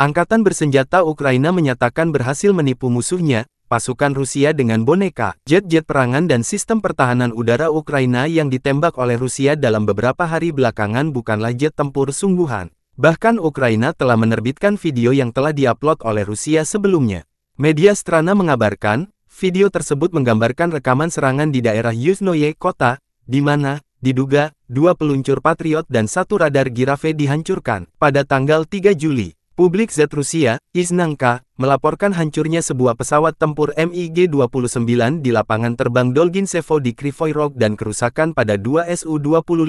Angkatan bersenjata Ukraina menyatakan berhasil menipu musuhnya, pasukan Rusia dengan boneka, jet-jet perangan dan sistem pertahanan udara Ukraina yang ditembak oleh Rusia dalam beberapa hari belakangan bukanlah jet tempur sungguhan. Bahkan Ukraina telah menerbitkan video yang telah diupload oleh Rusia sebelumnya. Media Strana mengabarkan, video tersebut menggambarkan rekaman serangan di daerah Yuznoye kota, di mana, diduga, dua peluncur Patriot dan satu radar Girafe dihancurkan pada tanggal 3 Juli. Publik Z Rusia, Iznanka, melaporkan hancurnya sebuah pesawat tempur MiG-29 di lapangan terbang Dolginsevo di Rog dan kerusakan pada 2 Su-25.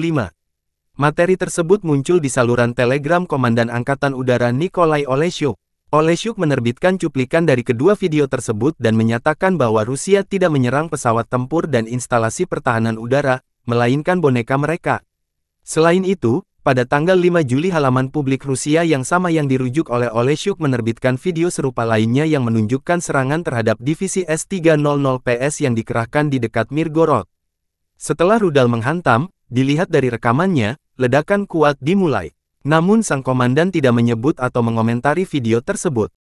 Materi tersebut muncul di saluran Telegram Komandan Angkatan Udara Nikolai Olesyuk. Olesyuk menerbitkan cuplikan dari kedua video tersebut dan menyatakan bahwa Rusia tidak menyerang pesawat tempur dan instalasi pertahanan udara, melainkan boneka mereka. Selain itu, pada tanggal 5 Juli halaman publik Rusia yang sama yang dirujuk oleh Olesyuk menerbitkan video serupa lainnya yang menunjukkan serangan terhadap divisi S-300PS yang dikerahkan di dekat Mirgorod. Setelah rudal menghantam, dilihat dari rekamannya, ledakan kuat dimulai. Namun sang komandan tidak menyebut atau mengomentari video tersebut.